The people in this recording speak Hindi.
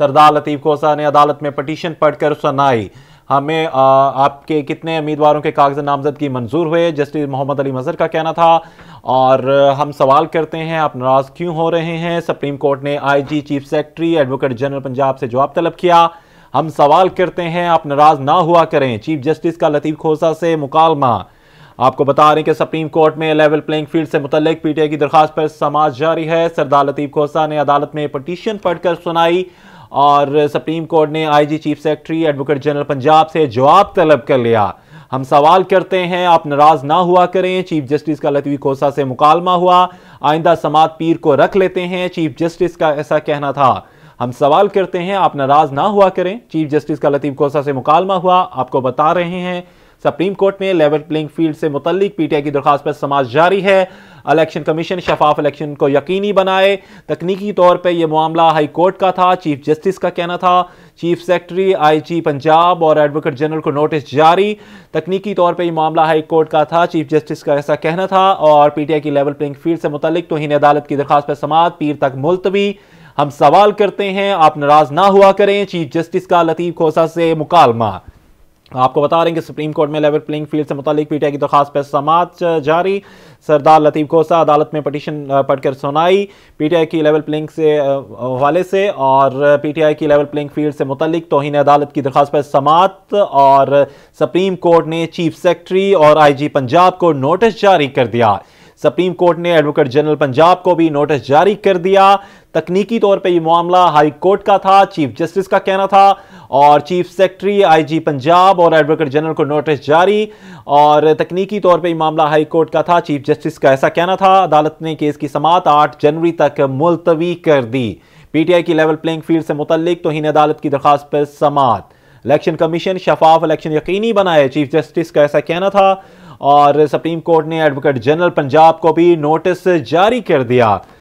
सरदार लतीफ़ खोसा ने अदालत में पटिशन पढ़कर सुनाई हमें आ, आपके कितने उम्मीदवारों के कागज नामजदगी मंजूर हुए जस्टिस मोहम्मद अली मजहर का कहना था और हम सवाल करते हैं आप नाराज़ क्यों हो रहे हैं सुप्रीम कोर्ट ने IG chief secretary advocate general Punjab से जवाब तलब किया हम सवाल करते हैं आप नाराज़ ना हुआ करें चीफ जस्टिस का लतीफ़ खोसा से मुकालमा आपको बता रहे हैं कि सुप्रीम कोर्ट में लेवल प्लेइंग फील्ड से मुतल पीटीआई की दरख्वास्त पर समाज जारी है सरदार लतीफ़ खोसा ने अदालत में पटिशन पढ़कर सुनाई और सुप्रीम कोर्ट ने IG chief secretary advocate general Punjab से जवाब तलब कर लिया हम सवाल करते हैं आप नाराज ना हुआ करें चीफ जस्टिस का लतवी खोसा से मुकालमा हुआ आइंदा समात पीर को रख लेते हैं चीफ जस्टिस का ऐसा कहना था हम सवाल करते हैं आप नाराज ना हुआ करें चीफ जस्टिस का लतीफ़ कोसा से मुकालमा हुआ आपको बता रहे हैं सुप्रीम कोर्ट में लेवल प्लेइंग फील्ड से मुतलिक पीटीआई की दरखास्त पर समाज जारी है इलेक्शन कमीशन शफाफ इलेक्शन को यकीनी बनाए तकनीकी तौर पर यह मामला हाई कोर्ट का था चीफ जस्टिस का कहना था chief secretary I G Punjab और एडवोकेट जनरल को नोटिस जारी तकनीकी तौर पर यह मामला हाई कोर्ट का था चीफ जस्टिस का ऐसा कहना था और पीटीआई की लेवल प्लेंग फील्ड से मुतलिक तोहन अदालत की दरखास्त पर समात पीर तक मुलतवी हम सवाल करते हैं आप नाराज ना हुआ करें चीफ जस्टिस का लतीफ खोसा से मुकालमा आपको बता रहे हैं कि सुप्रीम कोर्ट में लेवल प्लेइंग फील्ड से मुतालिक पीटीआई की दरखास्त पर समात जारी सरदार लतीफ़ खोसा अदालत में पटिशन पढ़कर सुनाई पीटीआई की लेवल प्लेइंग से हवाले से और पीटीआई की लेवल प्लेइंग फील्ड से मुतलिक तोहन अदालत की दरख्वास्त पर समात और सुप्रीम कोर्ट ने चीफ सेक्रेटरी और आई पंजाब को नोटिस जारी कर दिया सुप्रीम कोर्ट ने एडवोकेट जनरल पंजाब को भी नोटिस जारी कर दिया तकनीकी तौर पे ये मामला हाई कोर्ट का था चीफ जस्टिस का कहना था और चीफ सेक्रेटरी आईजी पंजाब और एडवोकेट जनरल को नोटिस जारी और तकनीकी तौर पे ये मामला हाई कोर्ट का था चीफ जस्टिस का ऐसा कहना था अदालत ने केस की समात आठ जनवरी तक मुलतवी कर दी पीटीआई की लेवल प्लेइंग फील्ड से मुतलिक तो ही अदालत की दरखास्त पर समाप्त इलेक्शन कमीशन शफाफ इलेक्शन यकीनी बनाए चीफ जस्टिस का ऐसा कहना था और सुप्रीम कोर्ट ने एडवोकेट जनरल पंजाब को भी नोटिस जारी कर दिया